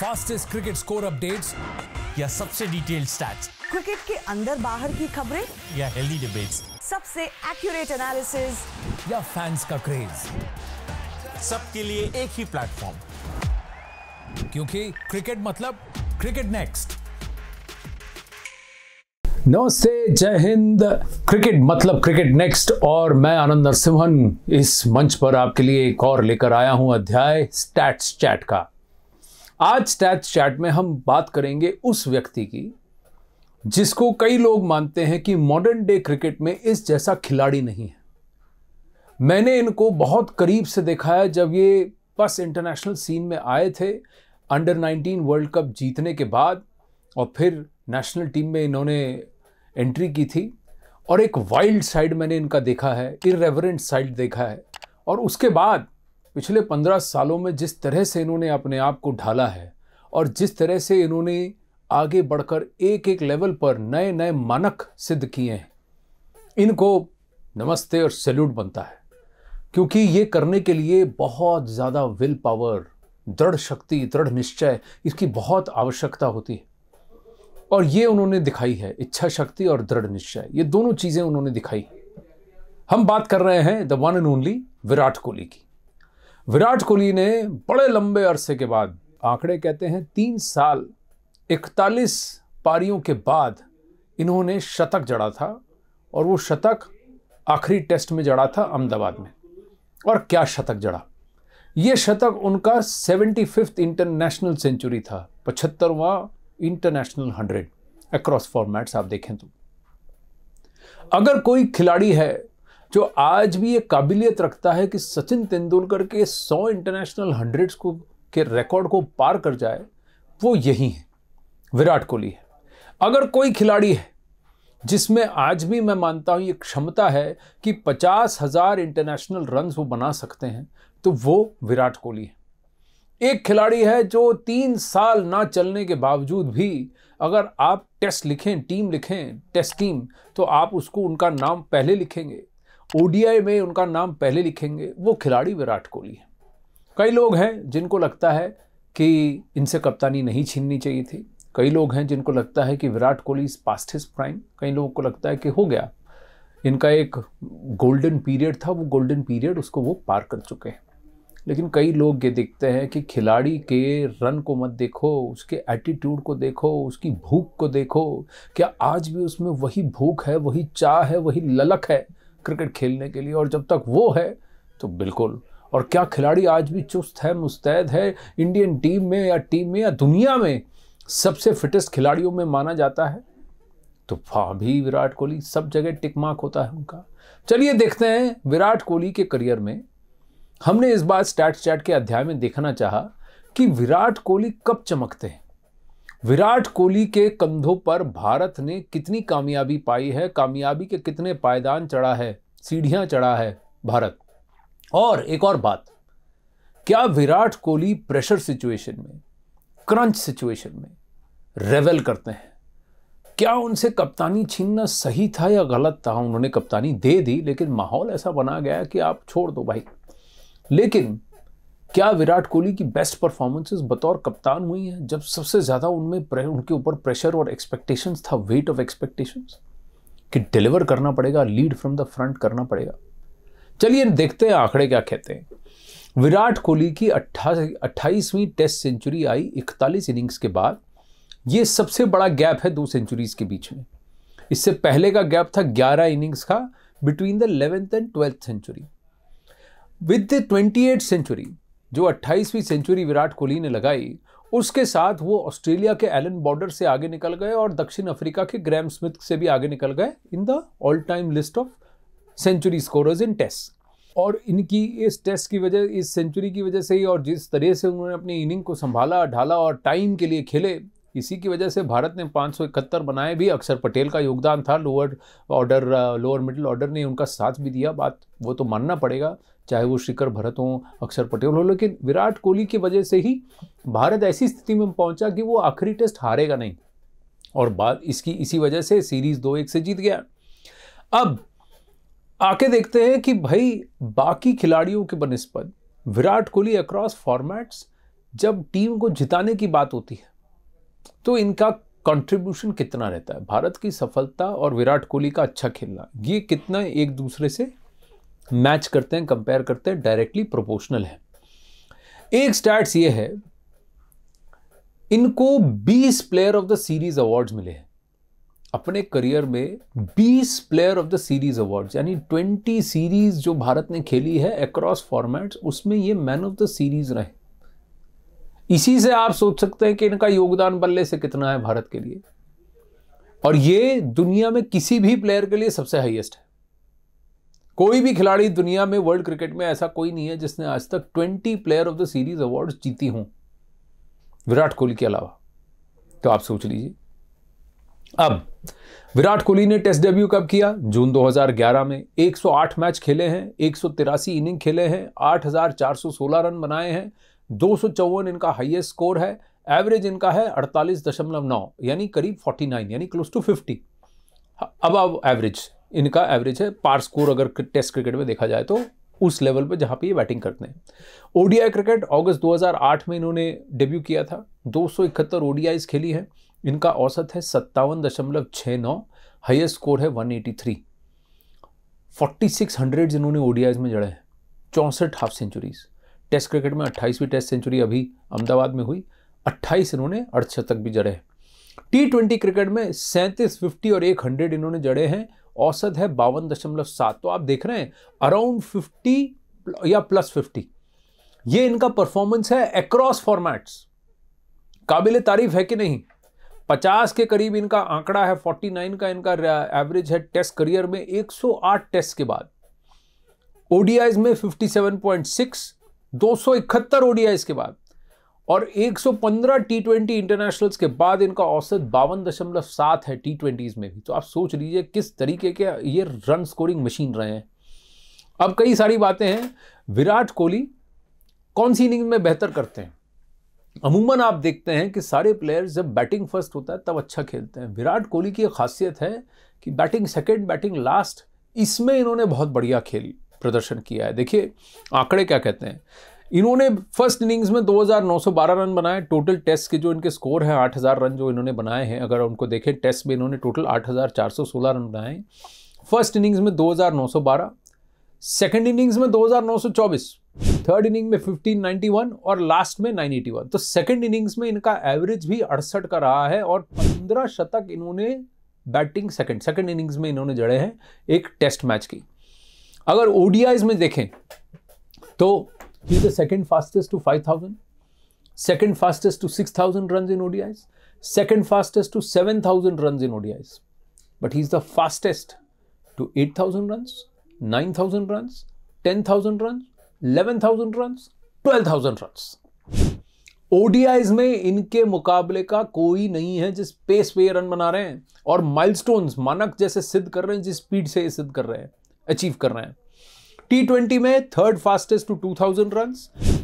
Fastest cricket score updates या सबसे detailed stats cricket के अंदर बाहर की खबरें या हेल्दी डिबेट्स सबसे एक्यूरेट एनालिसिस या फैंस का क्रेज सबके लिए एक ही प्लेटफॉर्म क्योंकि क्रिकेट मतलब क्रिकेट नेक्स्ट नमस्ते जय हिंद क्रिकेट मतलब क्रिकेट नेक्स्ट और मैं आनंद नरसिम्हन इस मंच पर आपके लिए एक और लेकर आया हूं अध्याय स्टैट्स चैट का आज स्टैच चैट में हम बात करेंगे उस व्यक्ति की जिसको कई लोग मानते हैं कि मॉडर्न डे क्रिकेट में इस जैसा खिलाड़ी नहीं है मैंने इनको बहुत करीब से देखा है जब ये बस इंटरनेशनल सीन में आए थे अंडर 19 वर्ल्ड कप जीतने के बाद और फिर नेशनल टीम में इन्होंने एंट्री की थी और एक वाइल्ड साइड मैंने इनका देखा है इरेवरेंट साइड देखा है और उसके बाद पिछले पंद्रह सालों में जिस तरह से इन्होंने अपने आप को ढाला है और जिस तरह से इन्होंने आगे बढ़कर एक एक लेवल पर नए नए मानक सिद्ध किए हैं इनको नमस्ते और सैल्यूट बनता है क्योंकि ये करने के लिए बहुत ज़्यादा विल पावर दृढ़ शक्ति दृढ़ निश्चय इसकी बहुत आवश्यकता होती है और ये उन्होंने दिखाई है इच्छा शक्ति और दृढ़ निश्चय ये दोनों चीज़ें उन्होंने दिखाई हम बात कर रहे हैं the one and only Virat Kohli की विराट कोहली ने बड़े लंबे अरसे के बाद आंकड़े कहते हैं तीन साल इकतालीस पारियों के बाद इन्होंने शतक जड़ा था और वो शतक आखिरी टेस्ट में जड़ा था अहमदाबाद में और क्या शतक जड़ा ये शतक उनका सेवेंटी फिफ्थ इंटरनेशनल सेंचुरी था पचहत्तरवा इंटरनेशनल हंड्रेड अक्रॉस फॉर्मेट्स आप देखें तो अगर कोई खिलाड़ी है जो आज भी ये काबिलियत रखता है कि सचिन तेंदुलकर के 100 इंटरनेशनल हंड्रेड्स को के रिकॉर्ड को पार कर जाए वो यही है विराट कोहली है अगर कोई खिलाड़ी है जिसमें आज भी मैं मानता हूँ ये क्षमता है कि पचास हज़ार इंटरनेशनल रन वो बना सकते हैं तो वो विराट कोहली है एक खिलाड़ी है जो तीन साल ना चलने के बावजूद भी अगर आप टेस्ट लिखें टीम लिखें टेस्ट टीम तो आप उसको उनका नाम पहले लिखेंगे ओडीआई में उनका नाम पहले लिखेंगे वो खिलाड़ी विराट कोहली है कई लोग हैं जिनको लगता है कि इनसे कप्तानी नहीं छीननी चाहिए थी कई लोग हैं जिनको लगता है कि Virat Kohli is past his prime कई लोगों को लगता है कि हो गया इनका एक गोल्डन पीरियड था वो गोल्डन पीरियड उसको वो पार कर चुके हैं लेकिन कई लोग ये देखते हैं कि खिलाड़ी के रन को मत देखो उसके एटीट्यूड को देखो उसकी भूख को देखो क्या आज भी उसमें वही भूख है वही चाह है वही ललक है क्रिकेट खेलने के लिए और जब तक वो है तो बिल्कुल और क्या खिलाड़ी आज भी चुस्त है मुस्तैद है इंडियन टीम में या टीम में या दुनिया में सबसे फिटेस्ट खिलाड़ियों में माना जाता है तो वहाँ भी विराट कोहली सब जगह मार्क होता है उनका चलिए देखते हैं विराट कोहली के करियर में हमने इस बार स्टैट चैट के अध्याय में देखना चाहा कि विराट कोहली कब चमकते हैं विराट कोहली के कंधों पर भारत ने कितनी कामयाबी पाई है कामयाबी के कितने पायदान चढ़ा है सीढ़ियां चढ़ा है भारत और एक और बात क्या विराट कोहली प्रेशर सिचुएशन में क्रंच सिचुएशन में रेवल करते हैं क्या उनसे कप्तानी छीनना सही था या गलत था उन्होंने कप्तानी दे दी लेकिन माहौल ऐसा बना गया कि आप छोड़ दो भाई लेकिन क्या विराट कोहली की बेस्ट परफॉर्मेंसेस बतौर कप्तान हुई हैं जब सबसे ज़्यादा उनमें उनके ऊपर प्रेशर और एक्सपेक्टेशंस था वेट ऑफ एक्सपेक्टेशंस कि डिलीवर करना पड़ेगा लीड फ्रॉम द फ्रंट करना पड़ेगा चलिए देखते हैं आंकड़े क्या कहते हैं विराट कोहली की अट्ठाईसवीं टेस्ट सेंचुरी आई इकतालीस इनिंग्स के बाद ये सबसे बड़ा गैप है दो सेंचुरीज के बीच में इससे पहले का गैप था 11 इनिंग्स का between the 11th and twelfth century with the twenty century जो 28वीं सेंचुरी विराट कोहली ने लगाई उसके साथ वो ऑस्ट्रेलिया के एलन बॉर्डर से आगे निकल गए और दक्षिण अफ्रीका के ग्रैम स्मिथ से भी आगे निकल गए in the all time list of century scorers in test और इनकी इस टेस्ट की वजह इस सेंचुरी की वजह से ही और जिस तरह से उन्होंने अपनी इनिंग को संभाला ढाला और टाइम के लिए खेले इसी की वजह से भारत ने पाँच बनाए भी अक्षर पटेल का योगदान था lower order lower middle order ने उनका साथ भी दिया बात वो तो मानना पड़ेगा चाहे वो शिखर भरत हों अक्षर पटेल हो लेकिन विराट कोहली की वजह से ही भारत ऐसी स्थिति में पहुंचा कि वो आखिरी टेस्ट हारेगा नहीं और बाद इसकी इसी वजह से सीरीज दो एक से जीत गया अब आके देखते हैं कि भाई बाकी खिलाड़ियों के बनस्पत विराट कोहली अक्रॉस फॉर्मेट्स जब टीम को जिताने की बात होती है तो इनका कंट्रीब्यूशन कितना रहता है भारत की सफलता और विराट कोहली का अच्छा खेलना ये कितना एक दूसरे से मैच करते हैं कंपेयर करते हैं डायरेक्टली प्रोपोर्शनल है एक स्टैट्स ये है इनको 20 player of the series awards मिले हैं अपने करियर में 20 player of the series awards यानी 20 सीरीज जो भारत ने खेली है अक्रॉस फॉर्मेट्स उसमें ये मैन ऑफ द सीरीज रहे इसी से आप सोच सकते हैं कि इनका योगदान बल्ले से कितना है भारत के लिए और ये दुनिया में किसी भी प्लेयर के लिए सबसे हाईएस्ट है कोई भी खिलाड़ी दुनिया में वर्ल्ड क्रिकेट में ऐसा कोई नहीं है जिसने आज तक twenty player of the series award जीती हूं विराट कोहली के अलावा तो आप सोच लीजिए अब विराट कोहली ने टेस्ट डेब्यू कब किया जून 2011 में 108 मैच खेले हैं एक इनिंग खेले हैं 8,416 रन बनाए हैं दो इनका हाईएस्ट स्कोर है एवरेज इनका है 48.9 यानी करीब 49 यानी क्लोज टू 50 अब अब एवरेज इनका एवरेज है पार स्कोर अगर टेस्ट क्रिकेट में देखा जाए तो उस लेवल पर जहाँ पे ये बैटिंग करते हैं ओडीआई क्रिकेट अगस्त 2008 में इन्होंने डेब्यू किया था दो सौ इकहत्तर ओडीआईज खेली है इनका औसत है सत्तावन दशमलव छः नौ हाइस्ट स्कोर है 183 हंड्रेड इन्होंने ओडीआईज में जड़े हैं चौंसठ हाफ सेंचुरीज टेस्ट क्रिकेट में अट्ठाईसवीं टेस्ट सेंचुरी अभी अहमदाबाद में हुई अट्ठाईस इन्होंने अड़सठ तक भी जड़े हैं टी ट्वेंटी क्रिकेट में सैंतीस फिफ्टी और एक हंड्रेड इन्होंने जड़े हैं औसत है बावन दशमलव सात तो आप देख रहे हैं अराउंड फिफ्टी या प्लस फिफ्टी ये इनका परफॉर्मेंस है एक्रॉस फॉर्मेट्स काबिल तारीफ है कि नहीं पचास के करीब इनका आंकड़ा है फोर्टी नाइन का इनका एवरेज है टेस्ट करियर में एक सौ आठ टेस्ट के बाद ओडीआईज में फिफ्टी सेवन पॉइंट सिक्स दो सौ इकहत्तर ओडीआईज के बाद और 115 टी ट्वेंटी इंटरनेशनल्स के बाद इनका औसत बावन दशमलव सात है टी ट्वेंटीज़ में भी तो आप सोच लीजिए किस तरीके के ये रन स्कोरिंग मशीन रहे हैं अब कई सारी बातें हैं विराट कोहली कौन सी इनिंग में बेहतर करते हैं अमूमन आप देखते हैं कि सारे प्लेयर्स जब बैटिंग फर्स्ट होता है तब अच्छा खेलते हैं विराट कोहली की खासियत है कि बैटिंग सेकेंड बैटिंग लास्ट इसमें इन्होंने बहुत बढ़िया खेल प्रदर्शन किया है देखिए आंकड़े क्या कहते हैं इन्होंने फर्स्ट इनिंग्स में 2,912 रन बनाए टोटल टेस्ट के जो इनके स्कोर हैं 8,000 रन जो इन्होंने बनाए हैं अगर उनको देखें टेस्ट में इन्होंने टोटल 8,416 रन बनाए फर्स्ट इनिंग्स में 2,912 सेकंड इनिंग्स में 2,924 थर्ड इनिंग में 1591 और लास्ट में 981 तो सेकंड इनिंग्स में इनका एवरेज भी अड़सठ का रहा है और पंद्रह शतक इन्होंने बैटिंग सेकंड सेकंड इनिंग्स में इन्होंने जड़े हैं एक टेस्ट मैच की अगर ओडियाइज में देखें तो He's the second fastest to 5,000, second fastest to 6,000 runs in ODIs, second fastest to 7,000 runs in ODIs. But he's the fastest to 8,000 runs, 9,000 runs, 10,000 runs, 11,000 runs, 12,000 runs. ODIs में इनके मुकाबले का कोई नहीं है जिस पेस पे ये रन बना रहे हैं और माइलस्टोन्स मानक जैसे सिद्ध कर रहे हैं जिस स्पीड से ये सिद्ध कर रहे हैं अचीव कर रहे हैं टी ट्वेंटी में third fastest to two thousand run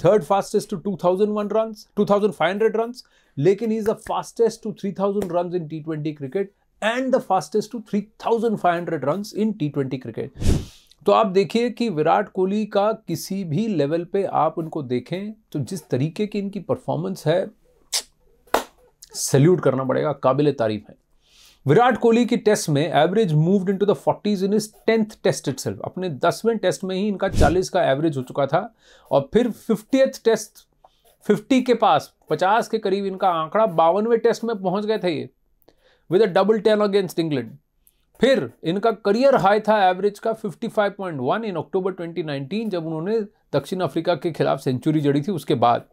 third fastest to two thousand one run two thousand five hundred run लेकिन is the fastest to three thousand run in T twenty cricket and the fastest to three thousand five hundred run in T twenty cricket तो आप देखिए कि विराट कोहली का किसी भी level पे आप उनको देखें तो जिस तरीके की इनकी परफॉर्मेंस है सल्यूट करना पड़ेगा काबिल तारीफ है विराट कोहली की टेस्ट में average moved into the forties in his tenth test it अपने दसवें टेस्ट में ही इनका चालीस का एवरेज हो चुका था और फिर फिफ्टियथ टेस्ट फिफ्टी के पास पचास के करीब इनका आंकड़ा बावनवें टेस्ट में पहुंच गए थे ये with a double ten against England फिर इनका करियर हाई था एवरेज का 55.1 इन अक्टूबर 2019 जब उन्होंने दक्षिण अफ्रीका के खिलाफ सेंचुरी जड़ी थी उसके बाद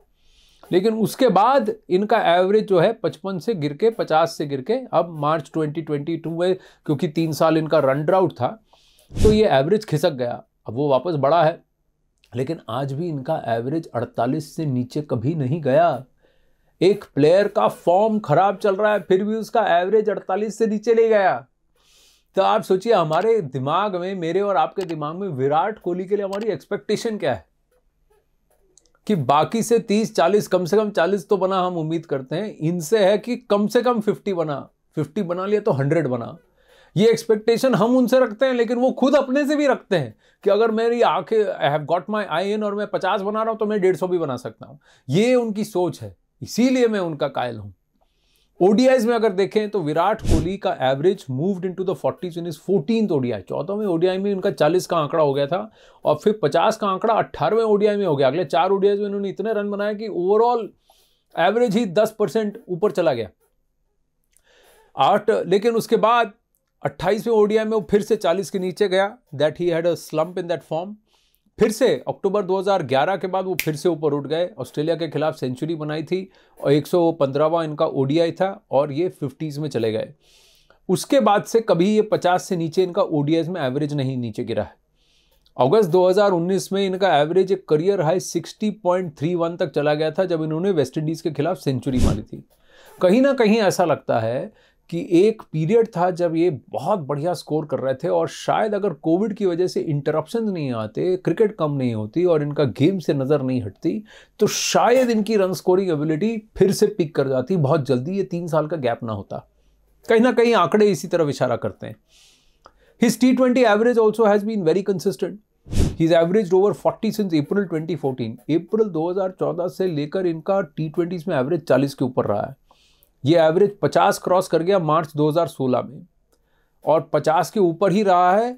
लेकिन उसके बाद इनका एवरेज जो है पचपन से गिर के पचास से गिर के अब मार्च 2022 में क्योंकि तीन साल इनका रन ड्राउट था तो ये एवरेज खिसक गया अब वो वापस बढ़ा है लेकिन आज भी इनका एवरेज 48 से नीचे कभी नहीं गया एक प्लेयर का फॉर्म खराब चल रहा है फिर भी उसका एवरेज 48 से नीचे ले गया तो आप सोचिए हमारे दिमाग में मेरे और आपके दिमाग में विराट कोहली के लिए हमारी एक्सपेक्टेशन क्या है कि बाकी से 30 40 कम से कम 40 तो बना हम उम्मीद करते हैं इनसे है कि कम से कम 50 बना 50 बना लिया तो 100 बना ये एक्सपेक्टेशन हम उनसे रखते हैं लेकिन वो खुद अपने से भी रखते हैं कि अगर मेरी आंखें आई हैव गॉट माई आई इन और मैं पचास बना रहा हूँ तो मैं डेढ़ सौ भी बना सकता हूँ ये उनकी सोच है इसीलिए मैं उनका कायल हूँ ओडीआईज में अगर देखें तो विराट कोहली का average moved into the forties in his fourteen ODI चौदहवें ओडीआई में उनका चालीस का आंकड़ा हो गया था और फिर पचास का आंकड़ा अट्ठारहवें ओडीआई में हो गया अगले चार ओडियाज में उन्होंने इतने रन बनाए कि ओवरऑल एवरेज ही दस परसेंट ऊपर चला गया आठ लेकिन उसके बाद अट्ठाईसवें ओडीआई में वो फिर से चालीस के नीचे गया that he had a slump in that form फिर से अक्टूबर 2011 के बाद वो फिर से ऊपर उठ गए ऑस्ट्रेलिया के खिलाफ सेंचुरी बनाई थी और एक सौ इनका ओडीआई था और ये फिफ्टीज़ में चले गए उसके बाद से कभी ये पचास से नीचे इनका ओडीआई में एवरेज नहीं नीचे गिरा है अगस्त 2019 में इनका एवरेज एक करियर हाई 60.31 तक चला गया था जब इन्होंने वेस्ट इंडीज़ के खिलाफ सेंचुरी मारी थी कहीं ना कहीं ऐसा लगता है कि एक पीरियड था जब ये बहुत बढ़िया स्कोर कर रहे थे और शायद अगर कोविड की वजह से इंटरप्शन नहीं आते क्रिकेट कम नहीं होती और इनका गेम से नज़र नहीं हटती तो शायद इनकी रन स्कोरिंग एबिलिटी फिर से पिक कर जाती बहुत जल्दी ये तीन साल का गैप ना होता कहीं ना कहीं आंकड़े इसी तरह इशारा करते हैं his T twenty average also has been very consistent he is average over forty since April 2014 अप्रैल चौदह से लेकर इनका टी ट्वेंटीज़ में एवरेज चालीस के ऊपर रहा है ये एवरेज 50 क्रॉस कर गया मार्च 2016 में और 50 के ऊपर ही रहा है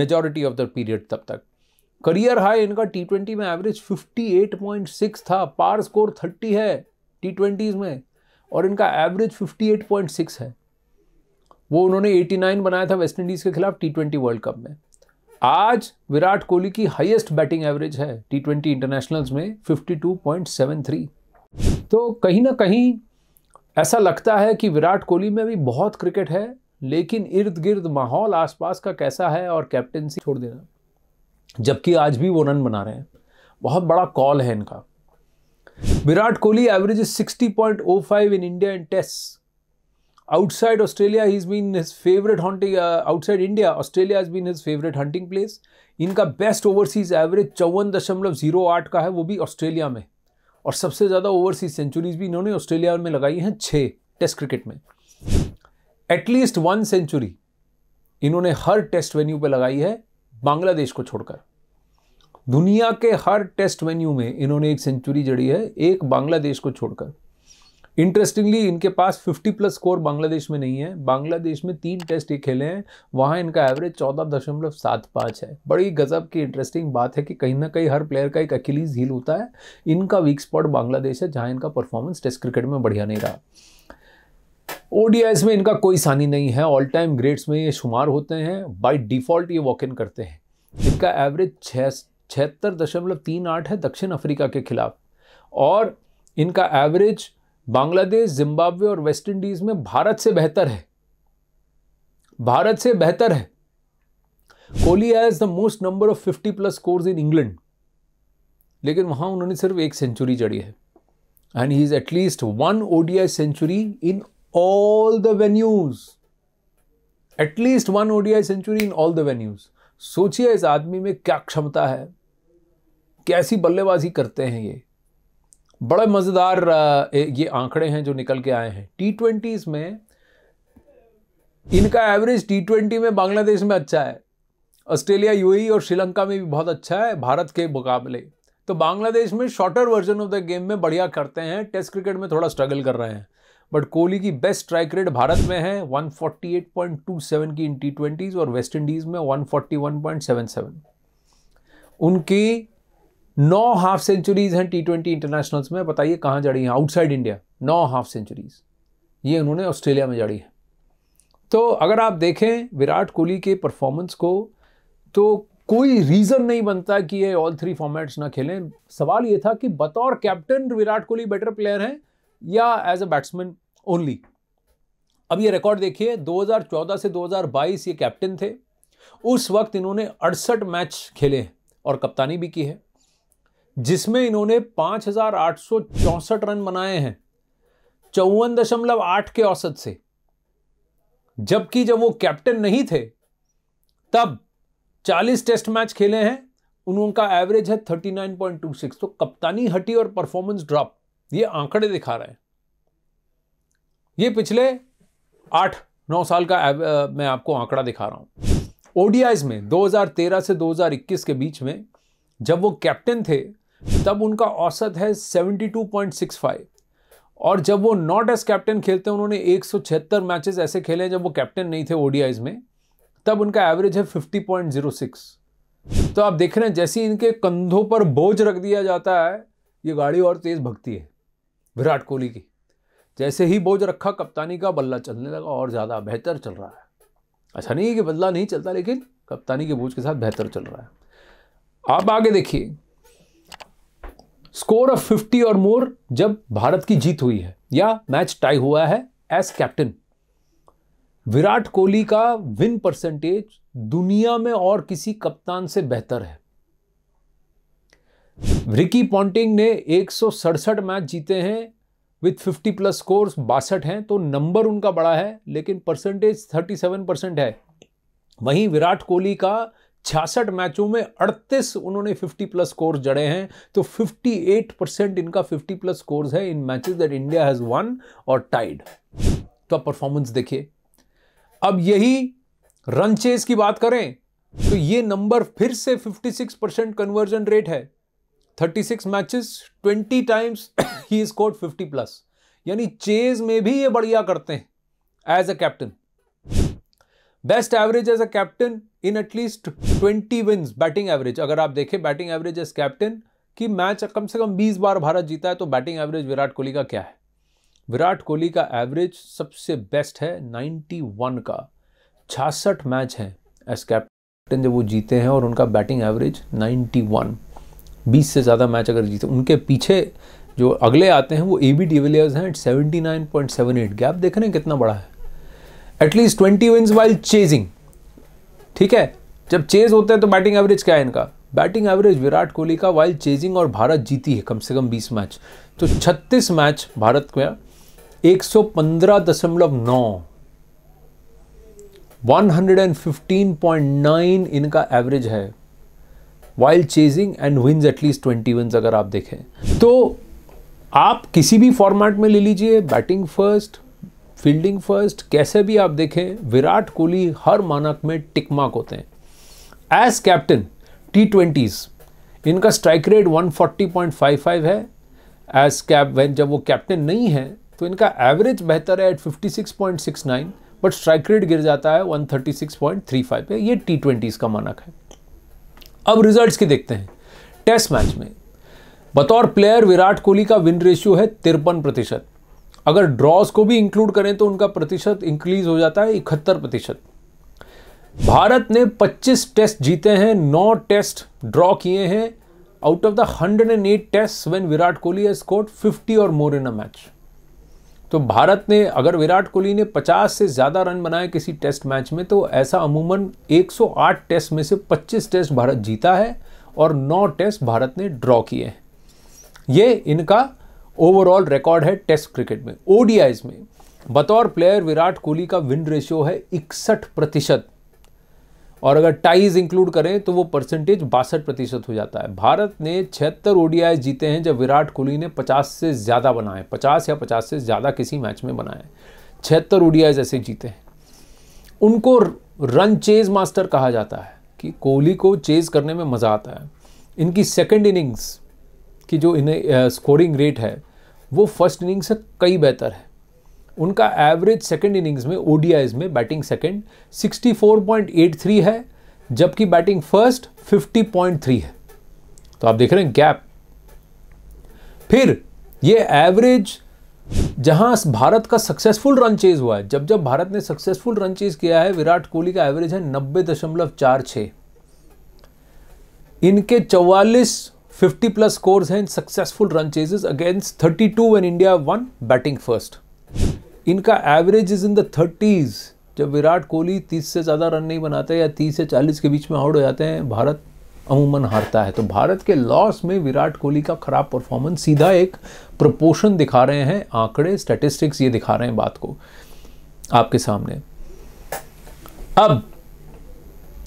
मेजॉरिटी ऑफ द पीरियड तब तक करियर हाई इनका टी ट्वेंटी में एवरेज 58.6 था पार स्कोर 30 है टी ट्वेंटीज़ में और इनका एवरेज 58.6 है वो उन्होंने 89 बनाया था वेस्ट इंडीज़ के खिलाफ टी ट्वेंटी वर्ल्ड कप में आज विराट कोहली की हाईएस्ट बैटिंग एवरेज है टी ट्वेंटी इंटरनेशनल्स में 52.73 तो कहीं ना कहीं ऐसा लगता है कि विराट कोहली में भी बहुत क्रिकेट है लेकिन इर्द गिर्द माहौल आसपास का कैसा है और कैप्टनसी छोड़ देना जबकि आज भी वो रन बना रहे हैं बहुत बड़ा कॉल है इनका Virat Kohli average is five in India and test outside Australia is been his favourite haunting outside India Australia is been his favourite hunting place इनका बेस्ट ओवरसीज एवरेज चौवन दशमलव जीरो आठ का है वो भी ऑस्ट्रेलिया में और सबसे ज़्यादा ओवरसीज सेंचुरीज भी इन्होंने ऑस्ट्रेलिया में लगाई हैं छः टेस्ट क्रिकेट में एटलीस्ट वन सेंचुरी इन्होंने हर टेस्ट वेन्यू पर लगाई है बांग्लादेश को छोड़कर दुनिया के हर टेस्ट वेन्यू में इन्होंने एक सेंचुरी जड़ी है एक बांग्लादेश को छोड़कर इंटरेस्टिंगली इनके पास 50 प्लस स्कोर बांग्लादेश में नहीं है बांग्लादेश में तीन टेस्ट ये खेले हैं वहाँ इनका एवरेज चौदह दशमलव सात पाँच है बड़ी गजब की इंटरेस्टिंग बात है कि कहीं ना कहीं हर प्लेयर का एक अकेलीज हील होता है इनका वीक स्पॉट बांग्लादेश है जहाँ इनका परफॉर्मेंस टेस्ट क्रिकेट में बढ़िया नहीं रहा ओडीआईस में इनका कोई सानी नहीं है ऑल टाइम ग्रेड्स में ये शुमार होते हैं बाय डिफ़ॉल्ट ये वॉक इन करते हैं इनका एवरेज छह छिहत्तर दशमलव तीन आठ है दक्षिण अफ्रीका के खिलाफ और इनका एवरेज बांग्लादेश जिम्बाब्वे और वेस्ट इंडीज़ में भारत से बेहतर है भारत से बेहतर है Kohli has the most number of 50 plus scores in England लेकिन वहां उन्होंने सिर्फ एक सेंचुरी जड़ी है and he is at least one ODI century in all the venues at least one ODI century in all the venues सोचिए इस आदमी में क्या क्षमता है कैसी बल्लेबाजी करते हैं ये बड़े मज़ेदार ये आंकड़े हैं जो निकल के आए हैं टी ट्वेंटीज़ में इनका एवरेज टी ट्वेंटी में बांग्लादेश में अच्छा है ऑस्ट्रेलिया यू और श्रीलंका में भी बहुत अच्छा है भारत के मुकाबले तो बांग्लादेश में shorter version of the game में बढ़िया करते हैं टेस्ट क्रिकेट में थोड़ा स्ट्रगल कर रहे हैं बट कोहली की बेस्ट स्ट्राइक रेट भारत में है 148.27 की इन टी ट्वेंटीज़ और वेस्ट इंडीज़ में 141.77 उनकी नौ हाफ सेंचुरीज हैं टी ट्वेंटी इंटरनेशनल्स में बताइए कहाँ जड़ी हैं आउटसाइड इंडिया नौ हाफ सेंचुरीज ये उन्होंने ऑस्ट्रेलिया में जड़ी है तो अगर आप देखें विराट कोहली के परफॉर्मेंस को तो कोई रीज़न नहीं बनता कि ये ऑल थ्री फॉर्मेट्स ना खेलें सवाल ये था कि बतौर captain Virat Kohli better player हैं या एज अ बैट्समैन ओनली अब ये रिकॉर्ड देखिए 2014 से 2022 ये कैप्टन थे उस वक्त इन्होंने अड़सठ मैच खेले और कप्तानी भी की है जिसमें इन्होंने चौसठ रन बनाए हैं चौवन दशमलव आठ के औसत से जबकि जब वो कैप्टन नहीं थे तब 40 टेस्ट मैच खेले हैं उनका एवरेज है 39.26 तो कप्तानी हटी और परफॉर्मेंस ड्रॉप ये आंकड़े दिखा रहे हैं ये पिछले आठ नौ साल का मैं आपको आंकड़ा दिखा रहा हूं ओडियाज में 2013 से 2021 के बीच में जब वो कैप्टन थे तब उनका औसत है 72.65 और जब वो नॉट एज कैप्टन खेलते हैं उन्होंने एक मैचेस ऐसे खेले हैं जब वो कैप्टन नहीं थे ओडीआईज में तब उनका एवरेज है 50.06 तो आप देख रहे हैं जैसे इनके कंधों पर बोझ रख दिया जाता है ये गाड़ी और तेज़ भगती है विराट कोहली की जैसे ही बोझ रखा कप्तानी का बल्ला चलने लगा और ज़्यादा बेहतर चल रहा है अच्छा नहीं है कि बदला नहीं चलता लेकिन कप्तानी के बोझ के साथ बेहतर चल रहा है आप आगे देखिए स्कोर ऑफ 50 और मोर जब भारत की जीत हुई है या मैच टाई हुआ है एज कैप्टन विराट कोहली का विन परसेंटेज दुनिया में और किसी कप्तान से बेहतर है रिकी पॉन्टिंग ने एक मैच जीते हैं विथ 50 प्लस स्कोर बासठ हैं तो नंबर उनका बड़ा है लेकिन परसेंटेज 37 परसेंट है वहीं विराट कोहली का छियासठ मैचों में 38 उन्होंने 50 प्लस स्कोर जड़े हैं तो 58 परसेंट इनका 50 प्लस स्कोर है in matches that India has won और टाइड तो आप परफॉर्मेंस देखिए अब यही रन चेस की बात करें तो ये नंबर फिर से 56 परसेंट कन्वर्जन रेट है 36 matches 20 times he score 50 plus यानी चेज में भी ये बढ़िया करते हैं as a captain best average as a captain in at least twenty wins batting average अगर आप देखें बैटिंग एवरेज एज कैप्टन कि मैच कम से कम 20 बार भारत जीता है तो बैटिंग एवरेज विराट कोहली का क्या है विराट कोहली का एवरेज सबसे बेस्ट है 91 का छियासठ मैच है एज कैप्टन जब वो जीते हैं और उनका बैटिंग एवरेज 91 20 से ज़्यादा मैच अगर जीते उनके पीछे जो अगले आते हैं वो ए बी डिविलियर्स हैं एट सेवेंटी गैप देख रहे हैं कितना बड़ा है at least twenty wins while chasing ठीक है जब चेज होते हैं तो बैटिंग एवरेज क्या है इनका बैटिंग एवरेज विराट कोहली का वाइल चेजिंग और भारत जीती है कम से कम 20 मैच तो 36 मैच भारत में पॉइंट नाइन इनका एवरेज है while chasing and wins at least twenty wins अगर आप देखें तो आप किसी भी फॉर्मेट में ले लीजिए बैटिंग फर्स्ट फील्डिंग फर्स्ट कैसे भी आप देखें विराट कोहली हर मानक में टिक मार्क होते हैं एज कैप्टन टी ट्वेंटीज़ इनका स्ट्राइक रेट 140.55 है एज कैप वैन जब वो कैप्टन नहीं है तो इनका एवरेज बेहतर है एट 56.69 बट स्ट्राइक रेट गिर जाता है 136.35 पे ये टी ट्वेंटीज़ का मानक है अब रिजल्ट्स के देखते हैं टेस्ट मैच में बतौर प्लेयर विराट कोहली का विन रेशियो है तिरपन प्रतिशत अगर ड्रॉज को भी इंक्लूड करें तो उनका प्रतिशत इंक्रीज हो जाता है इकहत्तर प्रतिशत भारत ने 25 टेस्ट जीते हैं नौ टेस्ट ड्रॉ किए हैं out of the hundred and eight test when Virat Kohli has scored 50 और मोर इन अ मैच तो भारत ने अगर विराट कोहली ने 50 से ज़्यादा रन बनाए किसी टेस्ट मैच में तो ऐसा अमूमन 108 टेस्ट में से 25 टेस्ट भारत जीता है और 9 टेस्ट भारत ने ड्रॉ किए हैं ये इनका ओवरऑल रिकॉर्ड है टेस्ट क्रिकेट में ओडीआईज में बतौर प्लेयर विराट कोहली का विन रेशियो है इकसठ प्रतिशत और अगर टाइज इंक्लूड करें तो वो परसेंटेज बासठ प्रतिशत हो जाता है भारत ने छिहत्तर ओडीआई जीते हैं जब विराट कोहली ने 50 से ज़्यादा बनाए 50 या 50 से ज़्यादा किसी मैच में बनाए छिहत्तर ओडीआई ऐसे जीते हैं उनको रन चेज मास्टर कहा जाता है कि कोहली को चेज करने में मज़ा आता है इनकी सेकेंड इनिंग्स की जो इन्हें स्कोरिंग रेट है वो फर्स्ट इनिंग से कई बेहतर है उनका एवरेज सेकेंड इनिंग्स में ओडीआईज में बैटिंग सेकेंड 64.83 है जबकि बैटिंग फर्स्ट 50.3 है तो आप देख रहे हैं गैप फिर ये एवरेज जहां भारत का सक्सेसफुल रन चेज हुआ है जब जब भारत ने सक्सेसफुल रन चेज किया है विराट कोहली का एवरेज है नब्बे दशमलव चार छ इनके चौवालीस 50 plus scores and successful run chases against 32 when India won batting first इनका average is in the thirties जब विराट कोहली 30 से ज़्यादा रन नहीं बनाते या 30 से 40 के बीच में आउट हो जाते हैं भारत अमूमन हारता है तो भारत के लॉस में विराट कोहली का ख़राब परफॉर्मेंस सीधा एक प्रपोशन दिखा रहे हैं आंकड़े स्टैटिस्टिक्स ये दिखा रहे हैं बात को आपके सामने अब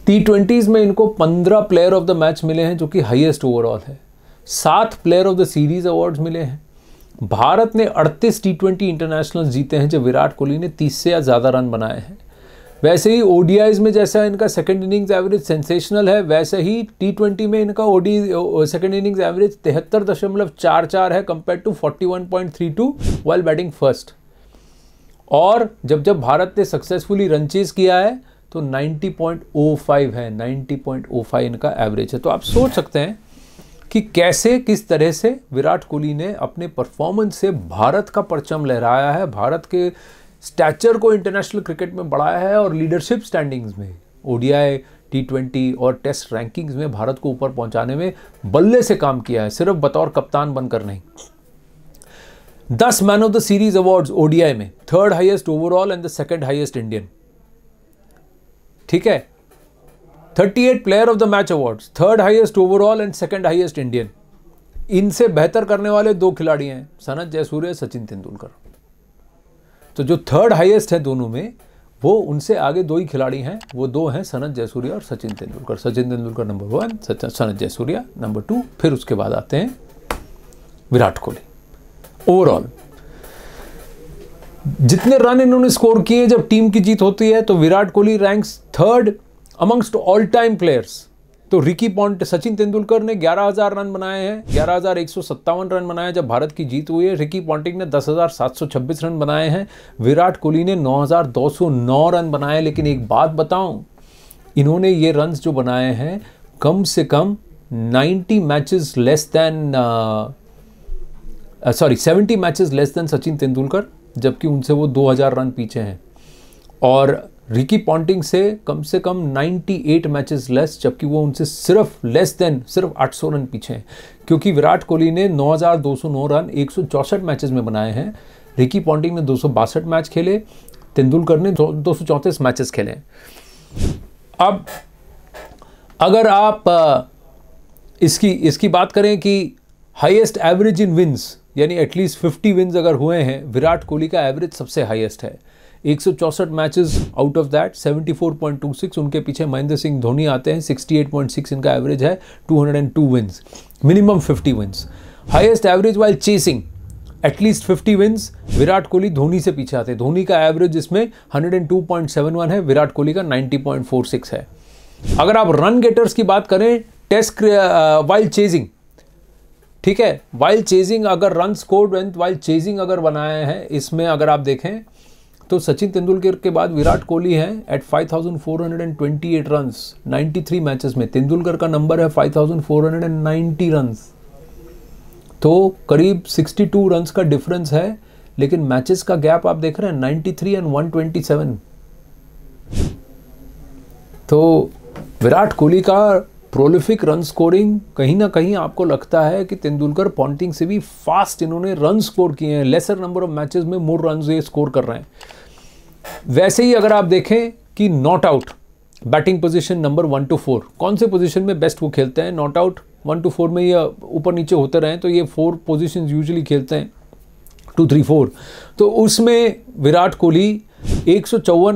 टी ट्वेंटीज़ में इनको पंद्रह प्लेयर ऑफ द मैच मिले हैं जो कि हाईएस्ट ओवरऑल है सात player of the series award मिले हैं भारत ने अड़तीस टी ट्वेंटी इंटरनेशनल जीते हैं जब विराट कोहली ने तीस से या ज़्यादा रन बनाए हैं वैसे ही ओडीआईज में जैसा इनका सेकेंड इनिंग्स एवरेज सेंसेशनल है वैसे ही टी ट्वेंटी में इनका ओडी सेकेंड इनिंग्स एवरेज तिहत्तर दशमलव चार चार है compare to forty one point three two while batting first और जब जब भारत ने सक्सेसफुली रन चेज किया है तो 90.05 है 90.05 इनका एवरेज है तो आप सोच सकते हैं कि कैसे किस तरह से विराट कोहली ने अपने परफॉर्मेंस से भारत का परचम लहराया है भारत के स्टैचर को इंटरनेशनल क्रिकेट में बढ़ाया है और लीडरशिप स्टैंडिंग्स में ओडीआई टी ट्वेंटी और टेस्ट रैंकिंग्स में भारत को ऊपर पहुंचाने में बल्ले से काम किया है सिर्फ बतौर कप्तान बनकर नहीं दस man of the series awards ODI में third highest overall and the second highest Indian ठीक है 38 player of the match awards third highest overall and second highest Indian इनसे बेहतर करने वाले दो खिलाड़ी हैं सनत जयसूर्य सचिन तेंदुलकर तो जो थर्ड हाईएस्ट है दोनों में वो उनसे आगे दो ही खिलाड़ी हैं वो दो हैं सनत जयसूर्य और Sachin Tendulkar Sachin Tendulkar number one Sanath Jayasuriya number two फिर उसके बाद आते हैं विराट कोहली ओवरऑल जितने रन इन्होंने स्कोर किए जब टीम की जीत होती है तो Virat Kohli ranks third amongst all time players तो रिकी पॉन्ट सचिन तेंदुलकर ने 11,000 रन बनाए हैं ग्यारह रन बनाए जब भारत की जीत हुई है रिकी पॉन्टिंग ने 10,726 रन बनाए हैं विराट कोहली ने 9,209 रन बनाए लेकिन एक बात बताऊं इन्होंने ये रन जो बनाए हैं कम से कम 90 matches less than sorry 70 matches less than Sachin Tendulkar जबकि उनसे वो 2000 रन पीछे हैं और रिकी पॉन्टिंग से कम से कम 98 मैचेस लेस जबकि वो उनसे सिर्फ लेस देन सिर्फ 800 रन पीछे हैं क्योंकि विराट कोहली ने 9,209 रन एक मैचेस में बनाए हैं रिकी पॉन्टिंग ने दो मैच खेले तेंदुलकर ने दो मैचेस खेले अब अगर आप इसकी इसकी बात करें कि हाईएस्ट एवरेज इन विंस यानी एटलीस्ट फिफ्टी विन्स अगर हुए हैं विराट कोहली का एवरेज सबसे हाईएस्ट है एक सौ चौसठ मैचेस आउट ऑफ दैट 74.26 उनके पीछे महेंद्र सिंह धोनी आते हैं 68.6 इनका एवरेज है 202 wins minimum 50 wins highest average while chasing at least 50 wins Virat Kohli Dhoni से पीछे आते हैं धोनी का एवरेज इसमें 102.71 है विराट कोहली का 90.46 है अगर आप रन गेटर्स की बात करें टेस्ट वाइल्ड चेजिंग ठीक है वाइल्ड चेजिंग अगर run score when while chasing अगर बनाए हैं इसमें अगर आप देखें तो सचिन तेंदुलकर के बाद विराट कोहली हैं एट 5,428 रन्स 93 मैचेस में तेंदुलकर का नंबर है 5,490 रन्स तो करीब 62 रन्स का डिफरेंस है लेकिन मैचेस का गैप आप देख रहे हैं 93 एंड 127 तो विराट कोहली का प्रोलिफिक रन स्कोरिंग कहीं ना कहीं आपको लगता है कि तेंदुलकर पॉन्टिंग से भी फास्ट इन्होंने रन स्कोर किए हैं लेसर नंबर ऑफ मैचेस में मोर रन ये स्कोर कर रहे हैं वैसे ही अगर आप देखें कि not out batting position number one two four कौन से पोजीशन में बेस्ट वो खेलते हैं not out one two four में ये ऊपर नीचे होते रहें तो ये फोर पोजिशन यूजली खेलते हैं टू थ्री फोर तो उसमें विराट कोहली एक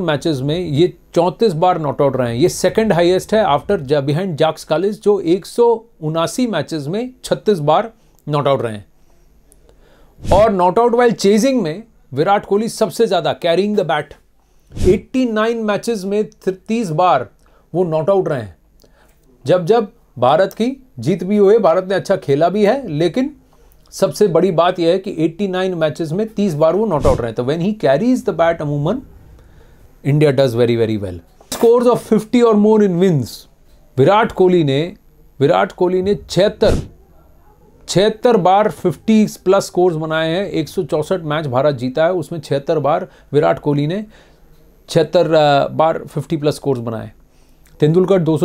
मैचेस में ये चौंतीस बार नॉट आउट रहे हैं ये सेकंड हाईएस्ट है आफ्टर बिहाइंड जाक्स कालिज जो एक मैचेस में 36 बार नॉट आउट रहे हैं और नॉट आउट वाइल चेजिंग में विराट कोहली सबसे ज़्यादा कैरिंग द बैट 89 मैचेस में 30 बार वो नॉट आउट रहे हैं जब जब भारत की जीत भी हुए भारत ने अच्छा खेला भी है लेकिन सबसे बड़ी बात यह है कि 89 मैचेस में 30 बार वो नॉट आउट रहे तो when he carries the bat अमूमन India does very very well scores of fifty और more in wins Virat Kohli ने विराट कोहली ने छिहत्तर छिहत्तर बार 50 प्लस स्कोर्स बनाए हैं एक मैच भारत जीता है उसमें छिहत्तर बार विराट कोहली ने छिहत्तर बार 50 प्लस स्कोर्स बनाए तेंदुलकर दो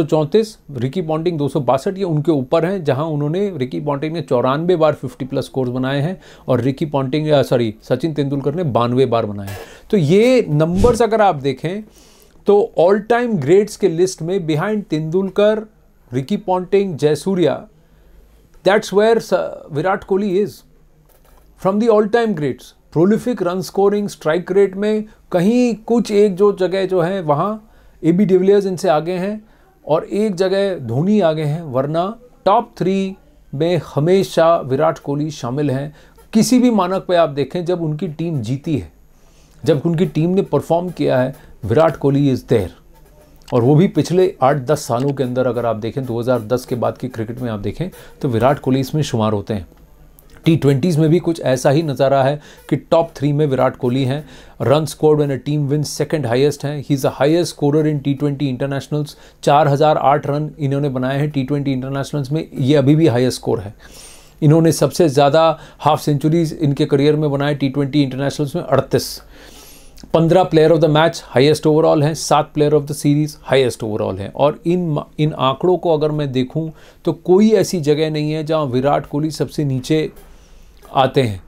रिकी पॉन्टिंग दो ये उनके ऊपर हैं जहां उन्होंने रिकी पॉन्टिंग ने चौरानवे बार 50 प्लस स्कोर्स बनाए हैं और Ricky Ponting sorry Sachin Tendulkar ने बानवे बार बनाए हैं तो ये नंबर्स अगर आप देखें तो ऑल टाइम ग्रेड्स के लिस्ट में behind Tendulkar Ricky Ponting Jayasuriya that's where Virat Kohli is from the all time greats prolific run scoring strike rate में कहीं कुछ एक जो जगह जो है वहाँ ए बी डिविलियर्स इनसे आगे हैं और एक जगह धोनी आगे हैं वरना टॉप थ्री में हमेशा विराट कोहली शामिल हैं किसी भी मानक पे आप देखें जब उनकी टीम जीती है जब उनकी टीम ने परफॉर्म किया है विराट कोहली इज़ देर और वो भी पिछले आठ दस सालों के अंदर अगर आप देखें 2010 के बाद की क्रिकेट में आप देखें तो विराट कोहली इसमें शुमार होते हैं टी ट्वेंटीज़ में भी कुछ ऐसा ही नज़ारा है कि टॉप थ्री में विराट कोहली हैं run score in a team win second highest हैं he is the highest scorer in T twenty internationals चार हज़ार आठ रन इन्होंने बनाए हैं टी ट्वेंटी इंटरनेशनल्स में ये अभी भी हाईएस्ट स्कोर है इन्होंने सबसे ज़्यादा हाफ सेंचुरीज इनके करियर में बनाए टी ट्वेंटी इंटरनेशनल्स में अड़तीस पंद्रह player of the match highest overall हैं सात player of the series highest overall हैं और इन इन आंकड़ों को अगर मैं देखूं तो कोई ऐसी जगह नहीं है जहां विराट कोहली सबसे नीचे आते हैं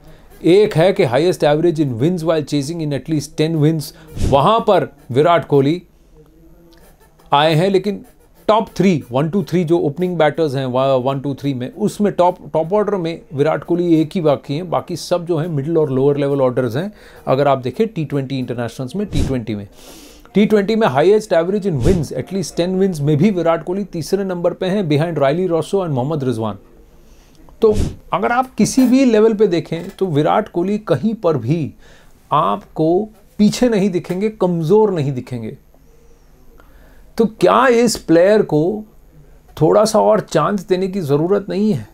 एक है कि highest average in wins while chasing in at least ten wins वहाँ पर विराट कोहली आए हैं लेकिन top three one two three जो ओपनिंग बैटर्स हैं वन टू थ्री में उसमें टॉप टॉप ऑर्डर में विराट कोहली एक ही बाकी हैं बाकी सब जो हैं मिडिल और लोअर लेवल ऑर्डर्स हैं अगर आप देखें टी ट्वेंटी इंटरनेशनल्स में टी ट्वेंटी में टी ट्वेंटी में highest average in wins at least ten wins में भी विराट कोहली तीसरे नंबर पे हैं behind Rilee Rossouw and Mohammad Rizwan तो अगर आप किसी भी लेवल पे देखें तो विराट कोहली कहीं पर भी आपको पीछे नहीं दिखेंगे कमज़ोर नहीं दिखेंगे तो क्या इस प्लेयर को थोड़ा सा और चांस देने की ज़रूरत नहीं है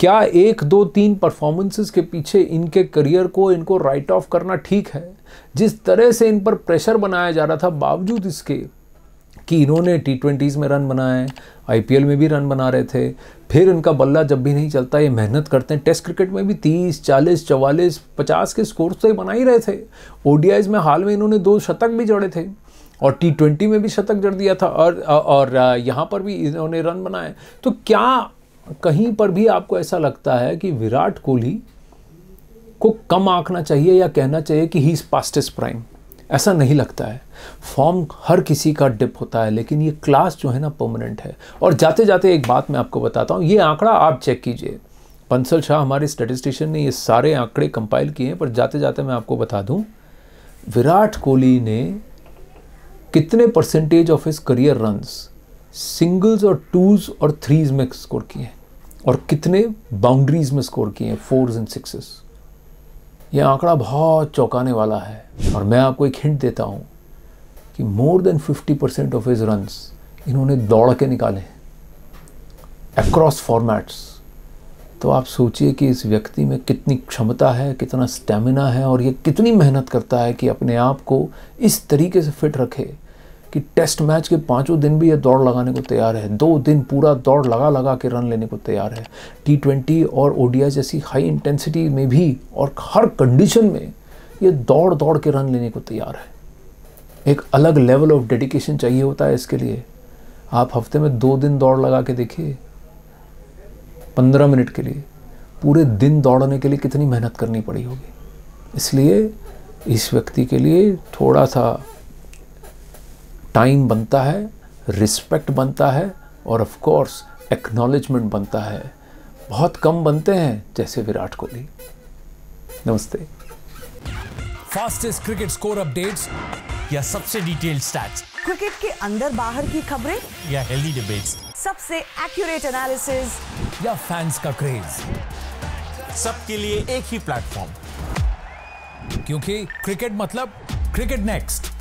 क्या एक दो तीन परफॉर्मेंसेस के पीछे इनके करियर को इनको राइट ऑफ करना ठीक है जिस तरह से इन पर प्रेशर बनाया जा रहा था बावजूद इसके कि इन्होंने टी ट्वेंटीज़ में रन बनाए आईपीएल में भी रन बना रहे थे फिर इनका बल्ला जब भी नहीं चलता ये मेहनत करते हैं टेस्ट क्रिकेट में भी 30, 40, 44, 50 के स्कोर तो ये बना ही रहे थे ओडीआईज में हाल में इन्होंने दो शतक भी जड़े थे और टी ट्वेंटी में भी शतक जड़ दिया था और और यहाँ पर भी इन्होंने रन बनाए तो क्या कहीं पर भी आपको ऐसा लगता है कि विराट कोहली को कम आंकना चाहिए या कहना चाहिए कि ही इज़ पास्टेस्ट प्राइम ऐसा नहीं लगता है फॉर्म हर किसी का डिप होता है लेकिन ये क्लास जो है ना परमानेंट है और जाते जाते एक बात मैं आपको बताता हूँ ये आंकड़ा आप चेक कीजिए पंसल शाह हमारे स्टेटिस्टिशियन ने ये सारे आंकड़े कंपाइल किए हैं पर जाते जाते मैं आपको बता दूँ विराट कोहली ने कितने percentage of his career runs singles और टूज और थ्रीज में स्कोर किए हैं और कितने बाउंड्रीज में स्कोर किए हैं फोर्स एंड सिक्सेस यह आंकड़ा बहुत चौंकाने वाला है और मैं आपको एक हिंट देता हूँ कि more than 50 percent of his run इन्होंने दौड़ के निकाले अक्रॉस फॉर्मेट्स तो आप सोचिए कि इस व्यक्ति में कितनी क्षमता है कितना स्टेमिना है और ये कितनी मेहनत करता है कि अपने आप को इस तरीके से फिट रखे कि टेस्ट मैच के पाँचों दिन भी ये दौड़ लगाने को तैयार है दो दिन पूरा दौड़ लगा लगा के रन लेने को तैयार है टी ट्वेंटी और ओडिया जैसी हाई इंटेंसिटी में भी और हर कंडीशन में ये दौड़ दौड़ के रन लेने को तैयार है एक अलग लेवल ऑफ डेडिकेशन चाहिए होता है इसके लिए आप हफ्ते में दो दिन दौड़ लगा के देखिए पंद्रह मिनट के लिए पूरे दिन दौड़ने के लिए कितनी मेहनत करनी पड़ी होगी इसलिए इस व्यक्ति के लिए थोड़ा सा टाइम बनता है रिस्पेक्ट बनता है और ऑफ कोर्स एक्नॉलेजमेंट बनता है बहुत कम बनते हैं जैसे विराट कोहली नमस्ते फास्टेस्ट क्रिकेट स्कोर अपडेट्स या सबसे डिटेल्ड स्टैट्स क्रिकेट के अंदर बाहर की खबरें या हेल्दी डिबेट्स सबसे एक्यूरेट एनालिसिस या फैंस का क्रेज सबके लिए एक ही प्लेटफॉर्म क्योंकि क्रिकेट मतलब क्रिकेट नेक्स्ट